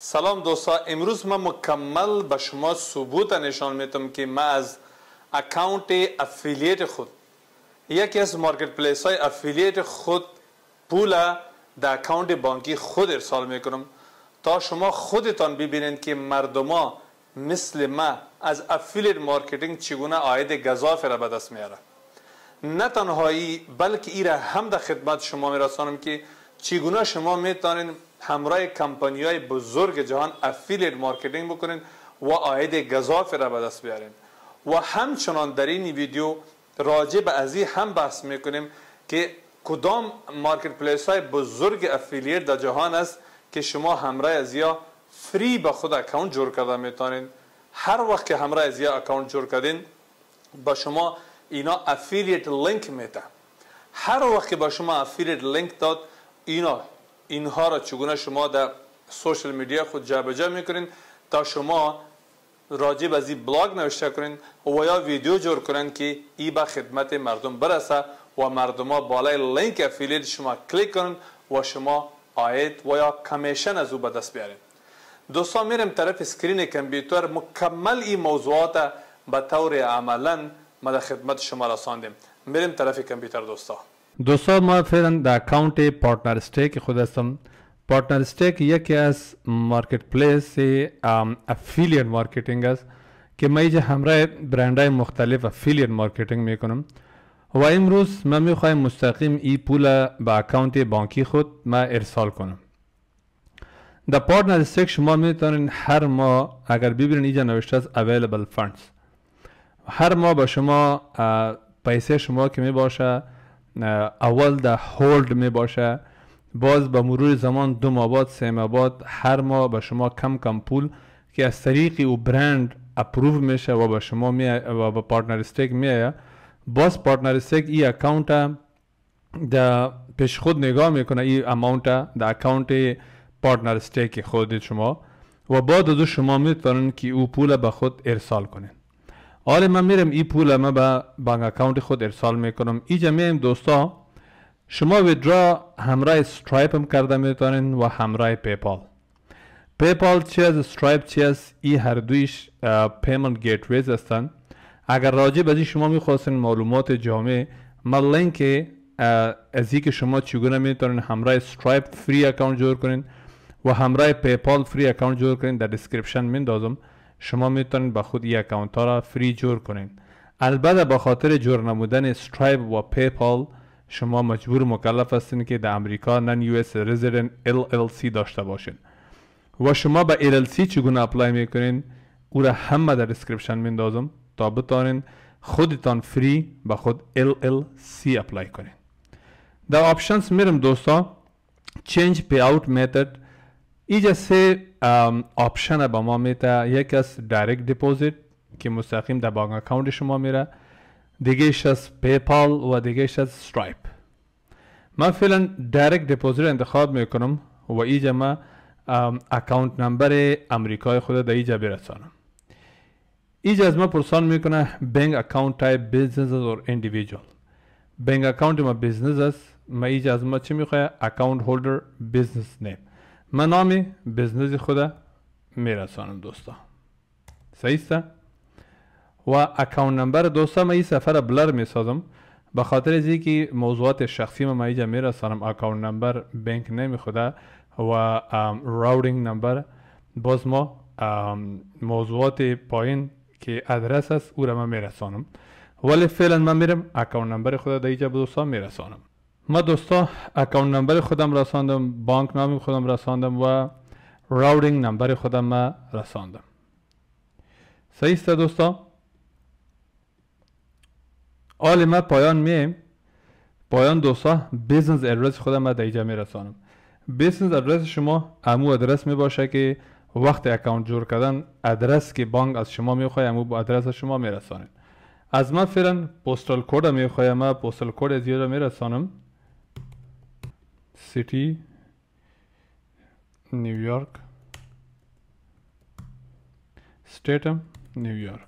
سلام دوستا امروز من مکمل به شما ثبوت نشان میتم که من از اکاونت افیلیت خود یکی از مارکت پلیس های افیلیت خود پول در اکاونت بانکی خود ارسال میکنم تا شما خودتان ببینید که مردما مثل ما از افیلیت مارکتینگ چگونه آید گذافه را به دست میاره نه تنهایی بلکه ای را هم در خدمت شما میرسانم که چگونه شما میتونید همراه کمپانی های بزرگ جهان افیلیت مارکتینگ بکنین و آید گذافی را به دست بیارین و همچنان در این ویدیو راجع به ازی هم بحث میکنیم که کدام مارکت پلیس های بزرگ افیلیت در جهان است که شما همراه از فری به خود اکاونت جور کرده میتونین هر وقت که همراه از اکاونت جور کردین با شما اینا افیلیت لینک میده هر وقت که با شما افیلیت لینک داد اینا اینها را چگونه شما در سوشل میدیا خود جابجا میکنین تا شما راجع به از این بلاگ نوشته کنین و یا ویدیو جور کنین که ای به خدمت مردم برسه و مردم ها بالای لینک افیلیت شما کلیک کنن و شما آید و یا کمیشن از او به دست بیارین دوستان میرم طرف سکرین کمپیوتر مکمل این موضوعات به طور عملا ما در خدمت شما رساندیم میرم طرف کمپیوتر دوستان دوستان ما فعلا در اکاونت پارتنر استیک خود هستم پارتنر استیک یکی از مارکت پلیس افیلیت مارکتینگ است که من اینجا همراه های مختلف افیلیت مارکتینگ میکنم و امروز من میخوایم مستقیم ای پول به اکاونت بانکی خود ما ارسال کنم در پارتنر استیک شما میتونین هر ماه اگر ببینین اینجا نوشته است available funds هر ما به شما پیسه شما که میباشه اول در هولد می باشه باز به مرور زمان دو ماه سه ماه هر ماه به شما کم کم پول که از طریق او برند اپروو میشه و به شما می و به پارتنر استیک آید. باز پارتنر استیک ای اکاونت د پیش خود نگاه میکنه ای اماونت د اکاونت پارتنر استیک خود شما و بعد از شما میتونن که او پول به خود ارسال کنه. حالا آره، من میرم این پول ما به بانک اکاونت خود ارسال میکنم اینجا میایم دوستا شما ویدرا همراه سترایپ هم کرده میتونین و همراه پیپال پیپال چی از سترایپ چی از ای هر دویش پیمنت ویز هستن اگر راجع به شما میخواستن معلومات جامع من لینک از که شما چگونه میتونین همراه سترایپ فری اکاونت جور کنین و همراه پیپال فری اکاونت جور کنین در دیسکریپشن میندازم شما میتونید به خود یک اکانت ها را فری جور کنید البته با خاطر جور نمودن استرایب و پیپال شما مجبور مکلف هستین که در امریکا نن یو اس رزیدنت LLC داشته باشین و شما به LLC چگونه اپلای میکنین او را همه در دسکریپشن میندازم تا بتانین خودتان فری به خود LLC اپلای کنین در آپشنز میرم دوستا چنج پی اوت میتد ای جسه آپشن با ما میته یک از دایرکت دپوزیت که مستقیم در بانک اکاونت شما میره دیگهش از پیپال و دیگهش از سترایپ من فعلا دایرکت دیپوزیت انتخاب میکنم و ایجا ما اکاونت نمبر امریکای خود در ایجا برسانم ایجا از ما پرسان میکنه بینگ اکاونت تایپ بیزنس اور اندیویجوال بینگ اکاونت ما بیزنس است ما ایجا از ما چی میخواه اکاونت هولدر بیزنس نیم من نامی، بزنس خود میرسانم دوستا سیسته؟ و اکاونت نمبر دوستا من این سفر بلر میسازم به خاطر از که موضوعات شخصی ما اینجا میرسانم اکاونت نمبر بنک نمی خوده و راوتینگ نمبر باز ما موضوعات پایین که ادرس است او را من میرسانم ولی فعلا من میرم اکاونت نمبر خود در اینجا به دوستان میرسانم ما دوستا اکاونت نمبر خودم رساندم بانک نام خودم رساندم و راوتینگ نمبر خودم ما رساندم صحیح است دوستا آل ما پایان میم پایان دوستا بیزنس ادرس خودم ما دیجا می رسانم بیزنس ادرس شما امو ادرس می باشه که وقت اکاونت جور کردن ادرس که بانک از شما خواهی امو با ادرس شما میرسانید از من فعلا پستال کد میخوایم ما پستال کد زیاد میرسانم city New York स्टेटम New York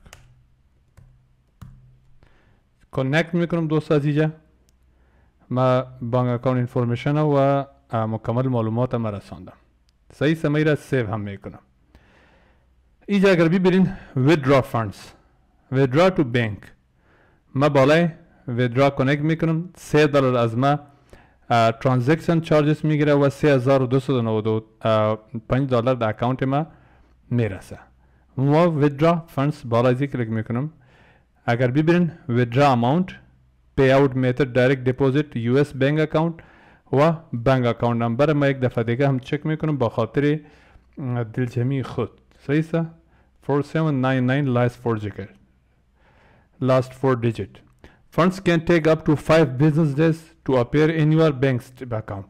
كونكت میکنم دوست عزیزه ما بانک اکاونت انفورمیشن و مکمل معلومات ما رساندم صحیح سمعی را سیو هم میکنم اینجا اگر ببینین ویدرا فاندز ویدرا تو بینک ما بالای ویدرا کنکت میکنم سه دلار از ما transaction charges میگیره و 3295 دلار در اکانت ما میرسه و ویدرا فندز بالا ذکر میکنم اگر ببینین ویدرا اماونت پی اوت میتد دایرکت دیپوزیت یو اس بینک اکاونت و بانک اکاونت نمبر ما یک دفعه دیگه هم چک میکنم با خاطر دلجمی خود صحیح سا 4799 last 4 digit last 4 digit Funds can take up to 5 business days to appear in your bank account.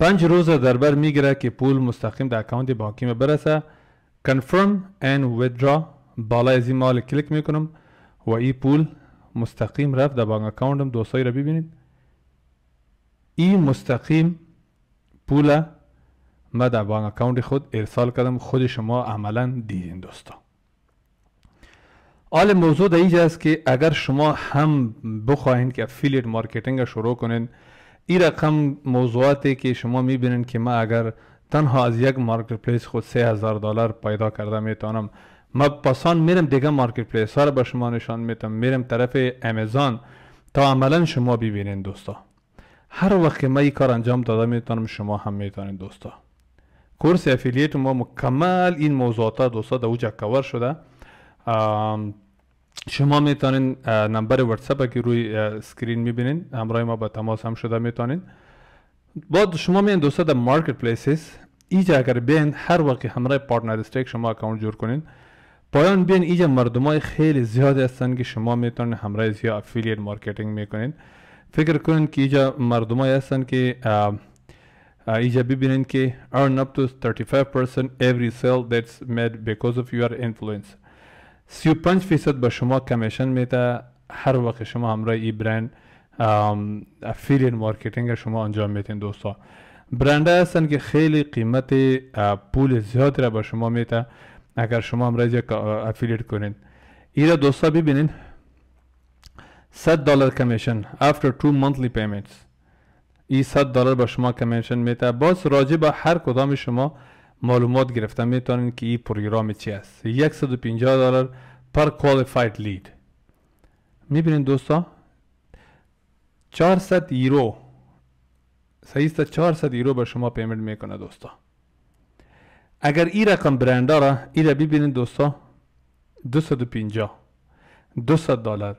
پنج روز دربر میگیره که پول مستقیم در اکانت بانکی می برسه confirm and withdraw بالا از این مال کلیک میکنم و این پول مستقیم رفت در بانک اکانتم دوستایی را ببینید این مستقیم پول ما در بانک اکانت خود ارسال کردم خود شما عملا دیدین دوستان حال موضوع در اینجا است که اگر شما هم بخواهید که افیلیت مارکتینگ را شروع کنین این رقم موضوعاتی که شما میبینین که ما اگر تنها از یک مارکت پلیس خود هزار دلار پیدا کرده میتونم ما پسان میرم دیگه مارکت پلیس ها رو به شما نشان میتم میرم طرف امیزان تا عملا شما ببینین دوستا هر وقت که من این کار انجام داده میتونم شما هم میتونین دوستا کورس افیلیت ما مکمل این موضوعات دوستا در اوجه کور شده شما میتونین نمبر واتساپ که روی سکرین میبینین همراه ما با تماس هم شده میتونین بعد شما میان دوستا در مارکت پلیسز ایجا اگر بین هر وقت همراه پارتنر استیک شما اکاونت جور کنین پایان بین مردم مردمای خیلی زیاد هستن که شما میتونین همراه یا افیلیت مارکتینگ میکنین فکر کنین که مردم مردمای هستن که ایجا ببینین که earn up to 35% every sale that's made because of your influence 35 فیصد به شما کمیشن میده هر وقت شما همراه ای برند افیلین مارکتینگ شما انجام میتین دوستا برند هستن که خیلی قیمت پول زیاد را به شما میده اگر شما هم یک افیلیت کنین را دوستا ببینین 100 دلار کمیشن after 2 monthly payments ای 100 دلار به شما کمیشن میده باز راجع به هر کدام شما معلومات گرفتن میتونین که این پروگرام چی است 150 دلار پر کوالیفاید لید میبینین دوستا 400 یورو صحیح 400 یورو به شما پیمنت میکنه دوستا اگر این رقم برند را این را ببینین دوستا 250 200 دلار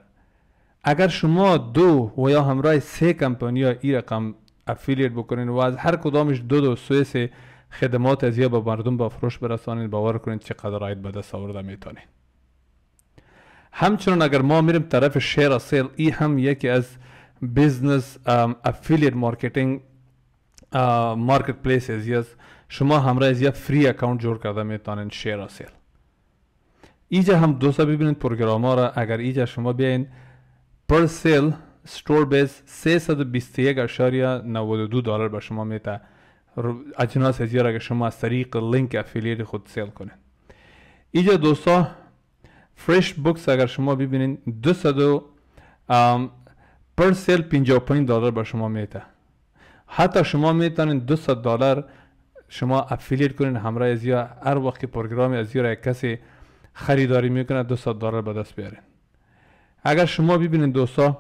اگر شما دو و یا همراه سه کمپانی ها این رقم افیلیت بکنین و از هر کدامش دو دو سویس خدمات از با مردم به فروش برسانید باور کنید چقدر آید به دست آورده میتونید همچنان اگر ما میریم طرف شیر سیل ای هم یکی از بزنس افیلیت مارکتینگ مارکت پلیس شما همراه از یه فری اکاونت جور کرده میتونید شیر سیل ایجا هم دوستا ببینید پرگرام ها را اگر ایجا شما بیاین پر سیل ستور بیس 92 دلار به شما میته اجناس از را که شما از طریق لینک افیلیت خود سیل کنید اینجا دوستا فریش بوکس اگر شما ببینید 200 پر سیل پنج دلار به شما میته حتی شما میتونید 200 دلار شما افیلیت کنید همراه از هر وقت که پروگرام از را یک کسی خریداری میکنه 200 دلار به دست بیارین اگر شما ببینید دوستا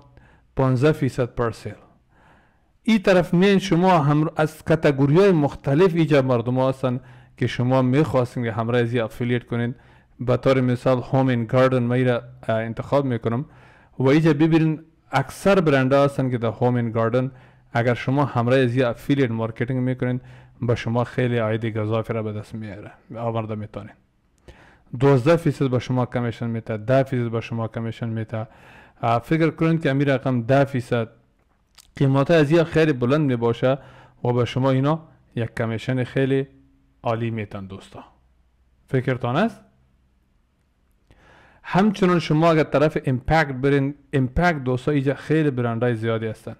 15 فیصد پر سیل این طرف میان شما هم از کتگوری های مختلف ایجا مردم هستن که شما میخواستین که همراه از افیلیت کنین به طور مثال هوم این گاردن من انتخاب میکنم و ایجا ببینین اکثر برند هستن که در هوم این گاردن اگر شما همراه از افیلیت مارکتینگ میکنین به شما خیلی عاید گذافی را به دست میاره آورده میتونین 12 فیصد به شما کمیشن میتا 10 فیصد به شما کمیشن میتا فکر کنید که امیر رقم 10 فیصد قیمت از یه خیلی بلند می باشه و به شما اینا یک کمیشن خیلی عالی میتن دوستا فکرتان است همچنان شما اگر طرف امپکت برین امپکت دوستا اینجا خیلی برندهای زیادی هستن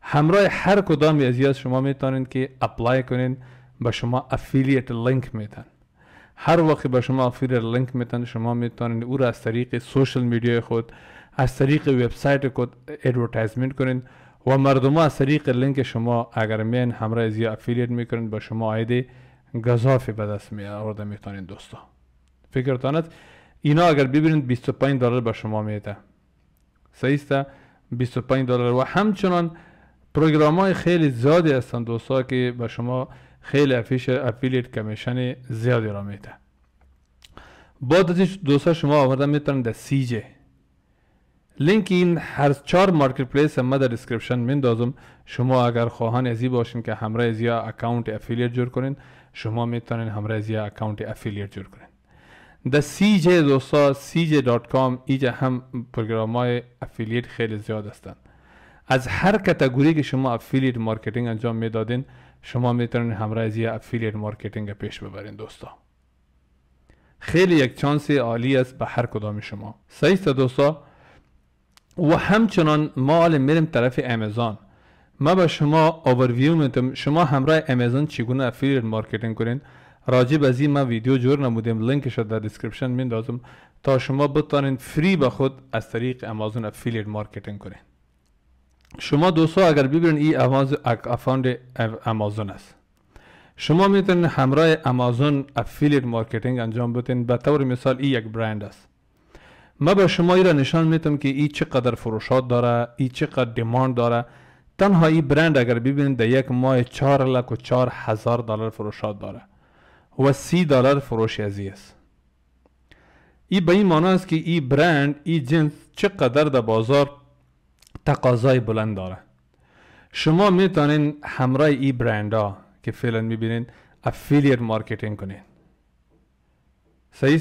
همراه هر کدام از شما میتونین که اپلای کنین به شما افیلیت لینک میتن هر وقت به شما افیلیت لینک میتن شما میتونین او را از طریق سوشل میدیا خود از طریق وبسایت خود ادورتایزمنت کنین و مردم از طریق لینک شما اگر میان همراه یا افیلیت میکنین به شما عاید گذافی به دست می آورده میتونین دوستا فکرتانت اینا اگر ببینید 25 دلار به شما میده سیسته 25 دلار و همچنان پروگرام های خیلی زیادی هستند دوستا که به شما خیلی افیش افیلیت کمیشن زیادی را میده بعد از این دوستا شما آورده میتونید در سی لینک این هر چهار مارکت پلیس هم در دیسکریپشن میندازم شما اگر خواهان ازی باشین که همراه از یا اکاونت افیلیت جور کنین شما میتونین همراه از یا اکاونت افیلیت جور کنین در سی جی دوستا سی جی دات کام هم پروگرام های افیلیت خیلی زیاد هستن از هر کتگوری که شما افیلیت مارکتینگ انجام میدادین شما میتونین همراه از یا افیلیت مارکتینگ پیش ببرین دوستا خیلی یک چانس عالی است به هر کدام شما صحیح دوستا و همچنان ما حالا میریم طرف امازون ما به شما اوورویو میتم شما همراه امازون چگونه افیلیت مارکتینگ کنین راجع به این ما ویدیو جور نمودیم لینکش در دیسکریپشن میندازم تا شما بتانین فری به خود از طریق امازون افیلیت مارکتینگ کنین شما دوستا اگر ببینین این افاند امازون است شما میتونین همراه امازون افیلیت مارکتینگ انجام بتین به طور مثال ای یک برند است ما به شما ای را نشان میتم که ای چقدر فروشات داره ای چقدر دیماند داره تنها این برند اگر ببینید در یک ماه چار لک هزار دلار فروشات داره و سی دلار فروش ازی است ای به این معنی است که این برند این جنس چقدر در بازار تقاضای بلند داره شما میتونین همراه این برند ها که فعلا میبینین افیلیت مارکتینگ کنین صحیح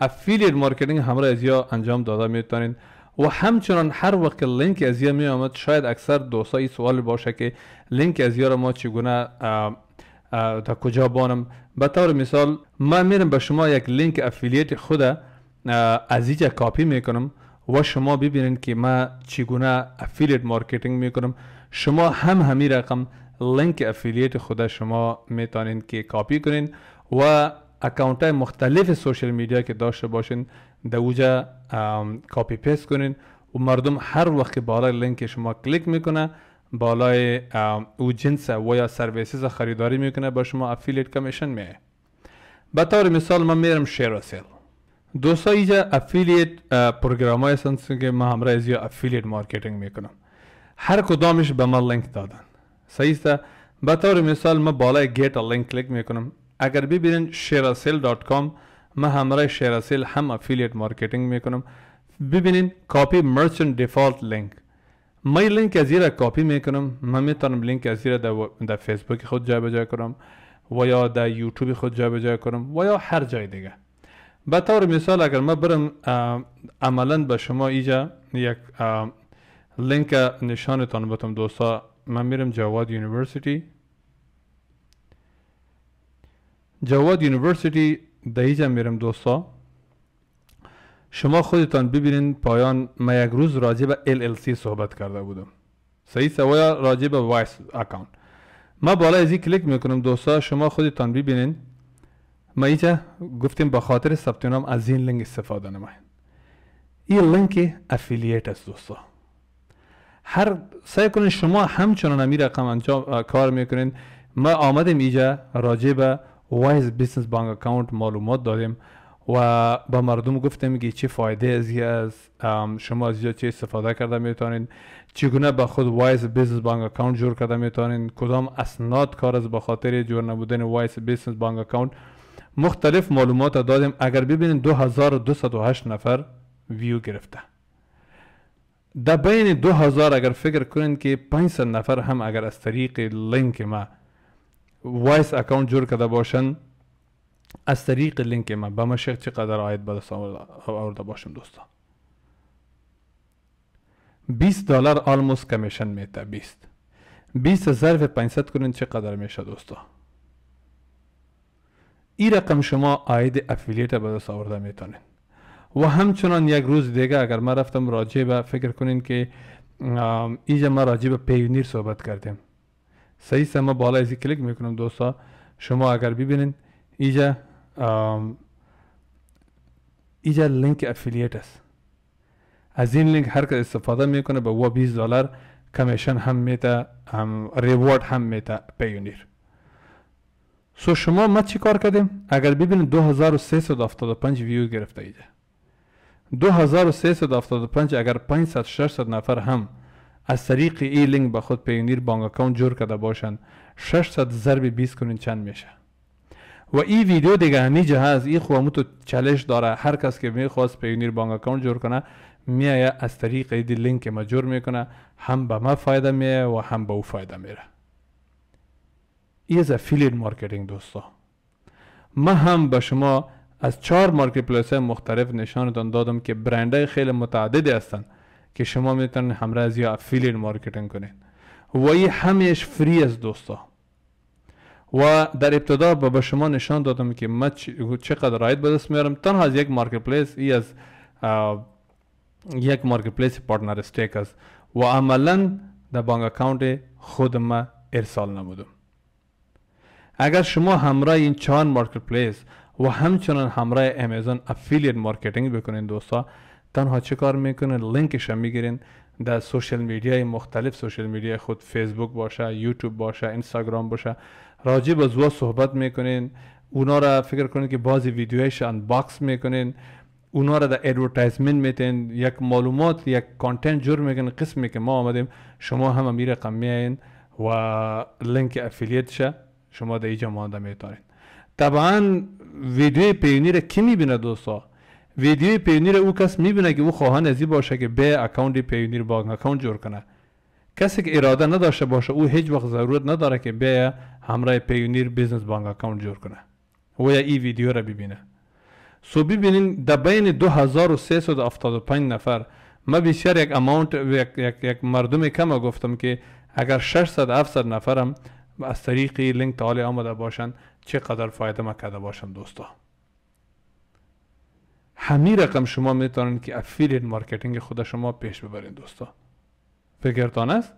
افیلیت مارکتینگ همرا از یا انجام داده میتونید و همچنان هر وقت لینک از یا می شاید اکثر دوستا این سوال باشه که لینک از یا را ما چگونه تا کجا بانم به طور مثال من میرم به شما یک لینک افیلیت خود از اینجا کاپی میکنم و شما ببینید که ما چگونه افیلیت مارکتینگ میکنم شما هم همین رقم لینک افیلیت خود شما میتونید که کاپی کنین و اکاونت های مختلف سوشل میدیا که داشته باشین در اوجا کاپی پیست کنین و مردم هر وقت که بالای لینک شما کلیک میکنه بالای او جنس و یا سرویسز خریداری میکنه با شما افیلیت کمیشن میه به طور مثال من میرم شیر و سیل دوستا ایجا افیلیت پروگرام های هستن که ما همراه از افیلیت مارکیتنگ میکنم هر کدامش به ما لینک دادن صحیح به طور مثال ما بالای گیت لینک کلیک میکنم اگر ببینین شیراسیل دات کام من همراه شیراسیل هم افیلیت مارکتینگ میکنم ببینین کاپی مرچنت دیفالت لینک من لینک از را کاپی میکنم من میتونم لینک از را در فیسبوک خود بجای کنم و یا در یوتیوب خود بجای کنم و یا هر جای دیگه به طور مثال اگر ما برم عملا به شما ایجا یک لینک نشانتان بتم دوستا من میرم جواد یونیورسیتی جواد یونیورسیتی دهیجه میرم دوستا شما خودتان ببینین پایان ما یک روز راجع به LLC صحبت کرده بودم صحیح سوایا راجع به وایس اکاونت ما بالا ازی کلیک میکنم دوستا شما خودتان ببینین ما ایجا گفتیم به خاطر ثبت نام از این لینک استفاده نمایید این لینک افیلیت است دوستا هر سعی کنین شما همچنان هم رقم انجام کار میکنین ما آمدیم ایجا راجع به وایز بیزنس بانک اکاونت معلومات دادیم و به مردم گفتیم که چه فایده ازی از شما از چه استفاده کرده میتونید چگونه به خود وایز بیزنس بانک اکاونت جور کرده میتونین کدام اسناد کار از به خاطر جور نبودن وایز بیزنس بانک اکاونت مختلف معلومات دادیم اگر ببینید 2208 نفر ویو گرفته در بین 2000 اگر فکر کنین که 500 نفر هم اگر از طریق لینک ما وایس اکانت جور کرده باشن از طریق لینک ما به مشیق چقدر آید به دست آورده باشم دوستان 20 دلار آلموس کمیشن میتا 20 20 و 500 کنین چقدر میشه دوستا این رقم شما آید افیلیت به دست آورده میتونین و همچنان یک روز دیگه اگر ما رفتم راجع به فکر کنین که ایجا ما راجع به پیونیر صحبت کردیم سه ما بالا این کلیک میکنم دوستا شما اگر ببینید ایجا ایجا لینک افیلیت است از این لینک هر کس استفاده میکنه به 20 دلار کمیشن هم میتا هم ریوارد هم میته پیونیر سو شما ما چی کار کردیم اگر ببینید 2375 ویو گرفته ایجا 2375 اگر 500 600 نفر هم از طریق ای لینک به خود پیونیر بانک اکانت جور کرده باشند 600 ضرب 20 کنین چند میشه و این ویدیو دیگه همین جهاز این خواموتو چالش داره هر کس که میخواست پیونیر بانک اکانت جور کنه میایه از طریق ایدی لینک ما جور میکنه هم به ما فایده میه و هم به او فایده میره از افیلین مارکتینگ دوستا ما هم به شما از چهار مارکت پلیس مختلف نشانتان دادم که برندهای خیلی متعددی هستند که شما میتونید همراه یا افیلیت مارکتینگ کنین و ای همیش فری از دوستا و در ابتدا به شما نشان دادم که من چقدر رایت به دست میارم تنها از یک مارکت پلیس ای از یک مارکت پلیس پارتنر استیک است و عملا در بانک اکاونت خود ما ارسال نمودم اگر شما همراه این چهار مارکت پلیس و همچنان همراه امیزون افیلیت مارکتینگ بکنین دوستا تنها چه کار میکنه لینکش هم میگیرین در سوشل میدیای مختلف سوشل میدیا خود فیسبوک باشه یوتیوب باشه اینستاگرام باشه راجع به زوا صحبت میکنین اونا را فکر کنین که بعضی ویدیوهاش باکس میکنین اونا را در ادورتایزمنت میتین یک معلومات یک کانتنت جور میکنین قسمی که ما آمدیم شما هم امیر قمیین و لینک افیلیت شه شما در ایجا مانده میتارین طبعا ویدیو پیونی را کی میبینه دوستا ویدیو پیونیر او کس میبینه که او خواهان ازی باشه که به اکاونت پیونیر با اکاونت جور کنه کسی که اراده نداشته باشه او هیچ وقت ضرورت نداره که به همراه پیونیر بزنس بانک اکاونت جور کنه و یا این ویدیو را ببینه سو ببینین در بین 2375 نفر ما بسیار یک اماونت یک, یک, یک مردم کم گفتم که اگر 600 700 نفرم از طریق لینک تالی آمده باشن چقدر فایده ما کرده باشم دوستا همین رقم شما میتونن که افیلیت مارکتینگ خود شما پیش ببرین دوستا فکرتان است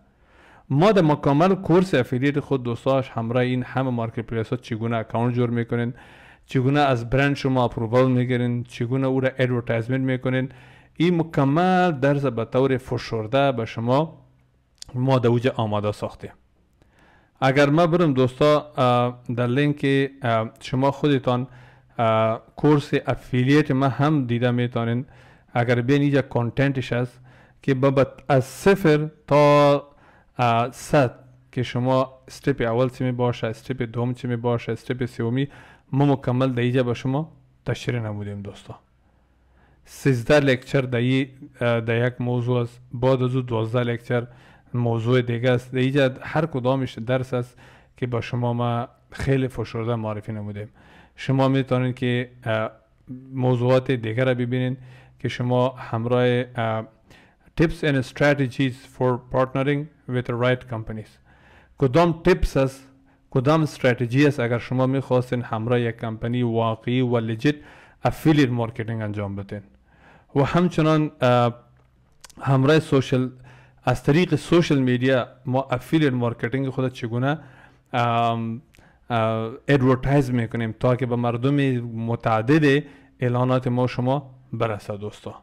ما در مکمل کورس افیلیت خود دوستاش همراه این همه مارکت پلیس ها چگونه اکاونت جور میکنین چگونه از برند شما اپرووال میگیرین چگونه او را ادورتایزمنت میکنین این مکمل در به طور فشرده به شما ما در اوج آماده ساختیم اگر ما برم دوستا در لینک شما خودتان کورس افیلیت ما هم دیده میتونین اگر بین اینجا کانتنتش هست که بابت از صفر تا صد که شما استپ اول چی می باشه استپ دوم چی می باشه سومی ما مکمل در اینجا به شما تشریح نمودیم دوستا سیزده لکچر در یک موضوع است بعد از 12 لکچر موضوع دیگه است در اینجا هر کدامش درس است که با شما ما خیلی فشرده معرفی نمودیم شما میتونید که موضوعات دیگر را ببینید که شما همراه tips and strategies for partnering with the right companies کدام tips است کدام strategy است اگر شما میخواستین همراه یک کمپانی واقعی و لجیت affiliate marketing انجام بدین و همچنان همراه سوشل از طریق سوشل میدیا ما افیلیت مارکتینگ خود چگونه ادورتایز میکنیم تا که به مردم متعدد اعلانات ما شما برسه دوستا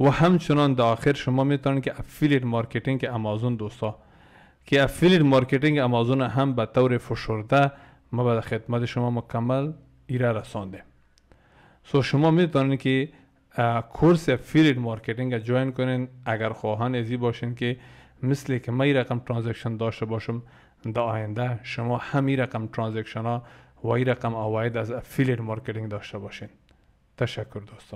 و همچنان در آخر شما میتونید که افیلیت مارکتینگ امازون دوستا که افیلیت مارکتینگ امازون هم به طور فشرده ما به خدمت شما مکمل ایره رسانده سو شما میتونید که کورس افیلیت مارکتینگ جوین کنین اگر خواهان ازی باشین که مثل که من رقم ترانزکشن داشته باشم در آینده شما همی رقم ترانزکشن ها و این رقم آواید از افیلیت مارکتینگ داشته باشین تشکر دوستان